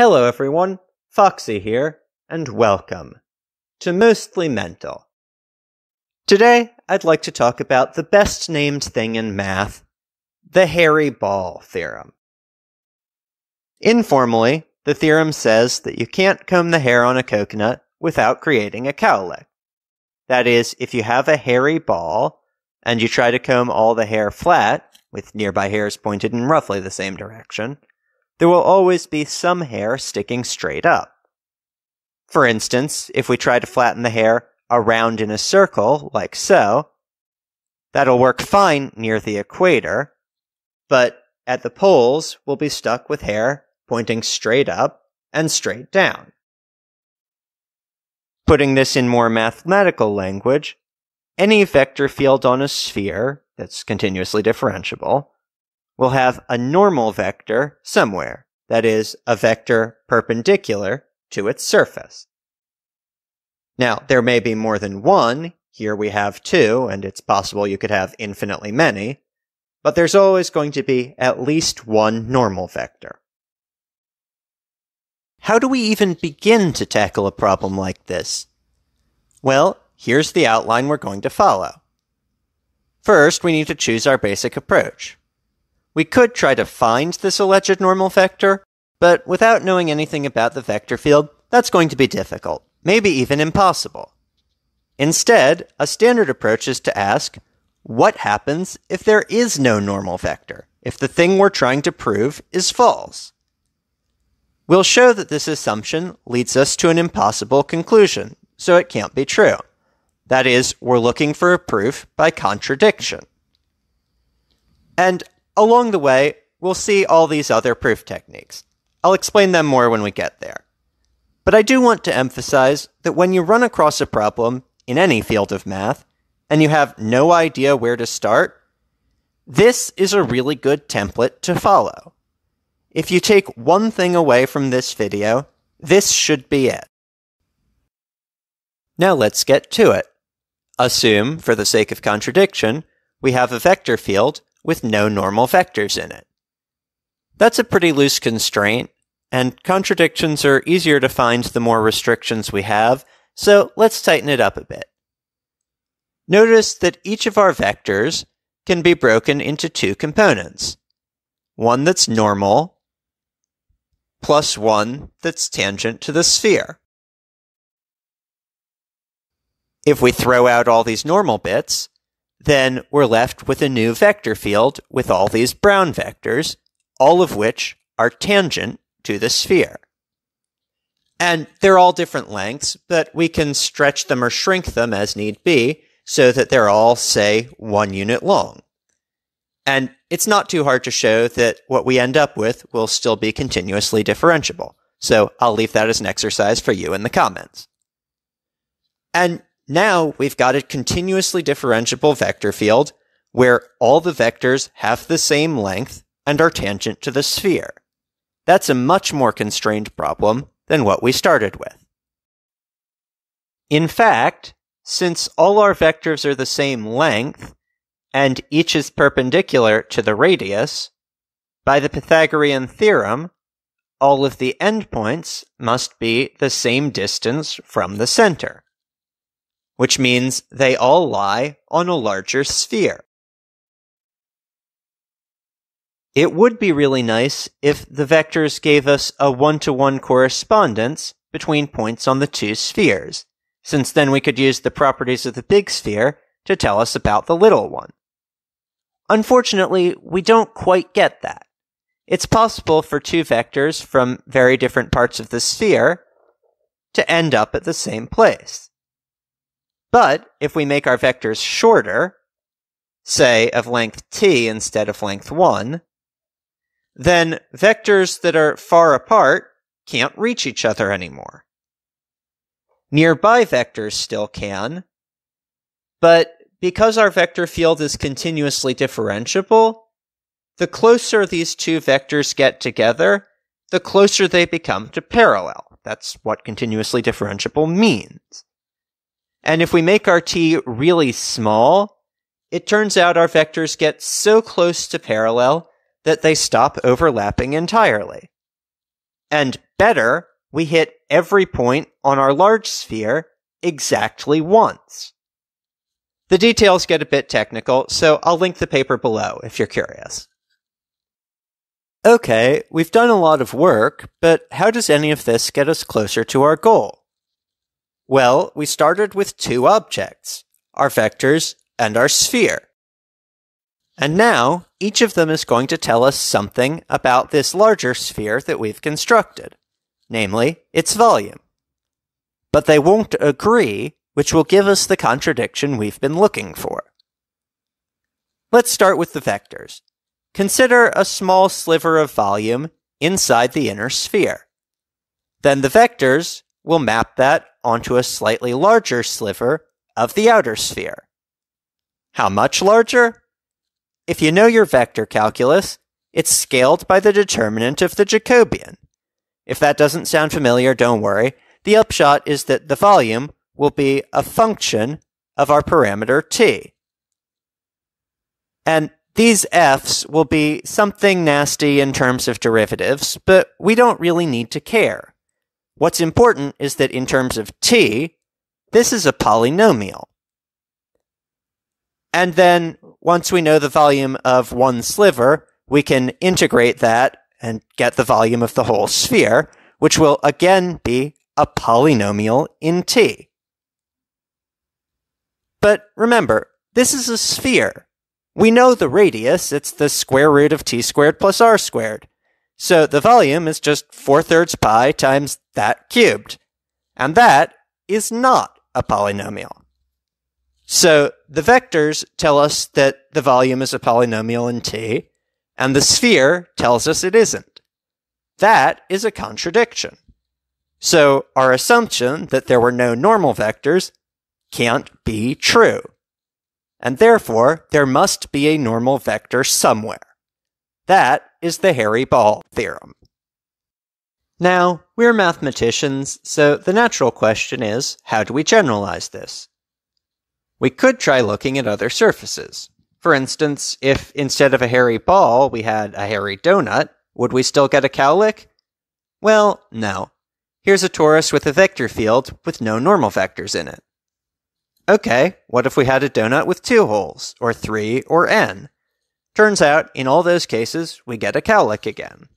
Hello everyone, Foxy here, and welcome to Mostly Mental. Today, I'd like to talk about the best named thing in math, the Harry Ball theorem. Informally, the theorem says that you can't comb the hair on a coconut without creating a cowlick. That is, if you have a hairy ball and you try to comb all the hair flat, with nearby hairs pointed in roughly the same direction, there will always be some hair sticking straight up. For instance, if we try to flatten the hair around in a circle, like so, that'll work fine near the equator, but at the poles, we'll be stuck with hair pointing straight up and straight down. Putting this in more mathematical language, any vector field on a sphere that's continuously differentiable will have a normal vector somewhere, that is, a vector perpendicular to its surface. Now, there may be more than one. Here we have two, and it's possible you could have infinitely many. But there's always going to be at least one normal vector. How do we even begin to tackle a problem like this? Well, here's the outline we're going to follow. First, we need to choose our basic approach. We could try to find this alleged normal vector, but without knowing anything about the vector field, that's going to be difficult, maybe even impossible. Instead, a standard approach is to ask, what happens if there is no normal vector, if the thing we're trying to prove is false? We'll show that this assumption leads us to an impossible conclusion, so it can't be true. That is, we're looking for a proof by contradiction. And along the way, we'll see all these other proof techniques. I'll explain them more when we get there. But I do want to emphasize that when you run across a problem in any field of math and you have no idea where to start, this is a really good template to follow. If you take one thing away from this video, this should be it. Now let's get to it. Assume, for the sake of contradiction, we have a vector field with no normal vectors in it. That's a pretty loose constraint, and contradictions are easier to find the more restrictions we have, so let's tighten it up a bit. Notice that each of our vectors can be broken into two components one that's normal, plus one that's tangent to the sphere. If we throw out all these normal bits, then we're left with a new vector field with all these brown vectors, all of which are tangent to the sphere. And they're all different lengths, but we can stretch them or shrink them as need be so that they're all, say, one unit long. And it's not too hard to show that what we end up with will still be continuously differentiable. So I'll leave that as an exercise for you in the comments. And now we've got a continuously differentiable vector field where all the vectors have the same length and are tangent to the sphere. That's a much more constrained problem than what we started with. In fact, since all our vectors are the same length, and each is perpendicular to the radius, by the Pythagorean theorem, all of the endpoints must be the same distance from the center which means they all lie on a larger sphere. It would be really nice if the vectors gave us a one-to-one correspondence between points on the two spheres, since then we could use the properties of the big sphere to tell us about the little one. Unfortunately, we don't quite get that. It's possible for two vectors from very different parts of the sphere to end up at the same place. But if we make our vectors shorter, say of length t instead of length 1, then vectors that are far apart can't reach each other anymore. Nearby vectors still can, but because our vector field is continuously differentiable, the closer these two vectors get together, the closer they become to parallel. That's what continuously differentiable means. And if we make our t really small, it turns out our vectors get so close to parallel that they stop overlapping entirely. And better, we hit every point on our large sphere exactly once. The details get a bit technical, so I'll link the paper below if you're curious. Okay, we've done a lot of work, but how does any of this get us closer to our goal? Well, we started with two objects, our vectors and our sphere. And now, each of them is going to tell us something about this larger sphere that we've constructed, namely, its volume. But they won't agree, which will give us the contradiction we've been looking for. Let's start with the vectors. Consider a small sliver of volume inside the inner sphere. Then the vectors will map that onto a slightly larger sliver of the outer sphere. How much larger? If you know your vector calculus, it's scaled by the determinant of the Jacobian. If that doesn't sound familiar, don't worry. The upshot is that the volume will be a function of our parameter t. And these f's will be something nasty in terms of derivatives, but we don't really need to care. What's important is that in terms of t, this is a polynomial. And then once we know the volume of one sliver, we can integrate that and get the volume of the whole sphere, which will again be a polynomial in t. But remember, this is a sphere. We know the radius, it's the square root of t squared plus r squared. So the volume is just 4 thirds pi times that cubed. And that is not a polynomial. So the vectors tell us that the volume is a polynomial in T, and the sphere tells us it isn't. That is a contradiction. So our assumption that there were no normal vectors can't be true. And therefore, there must be a normal vector somewhere. That is the Harry Ball theorem. Now, we're mathematicians, so the natural question is, how do we generalize this? We could try looking at other surfaces. For instance, if instead of a hairy ball we had a hairy donut, would we still get a cowlick? Well, no. Here's a torus with a vector field with no normal vectors in it. Okay, what if we had a donut with two holes, or three, or n? Turns out, in all those cases, we get a cowlick again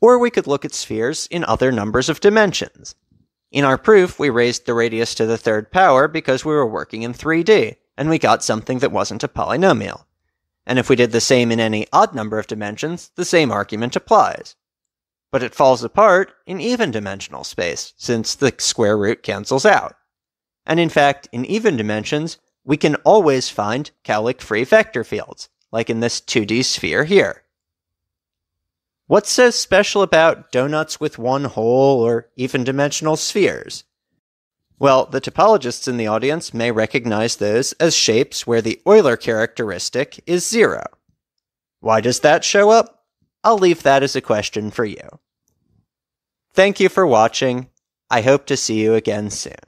or we could look at spheres in other numbers of dimensions. In our proof, we raised the radius to the third power because we were working in 3D, and we got something that wasn't a polynomial. And if we did the same in any odd number of dimensions, the same argument applies. But it falls apart in even dimensional space, since the square root cancels out. And in fact, in even dimensions, we can always find Cowlick free vector fields, like in this 2D sphere here. What's so special about donuts with one hole or even dimensional spheres? Well, the topologists in the audience may recognize those as shapes where the Euler characteristic is zero. Why does that show up? I'll leave that as a question for you. Thank you for watching. I hope to see you again soon.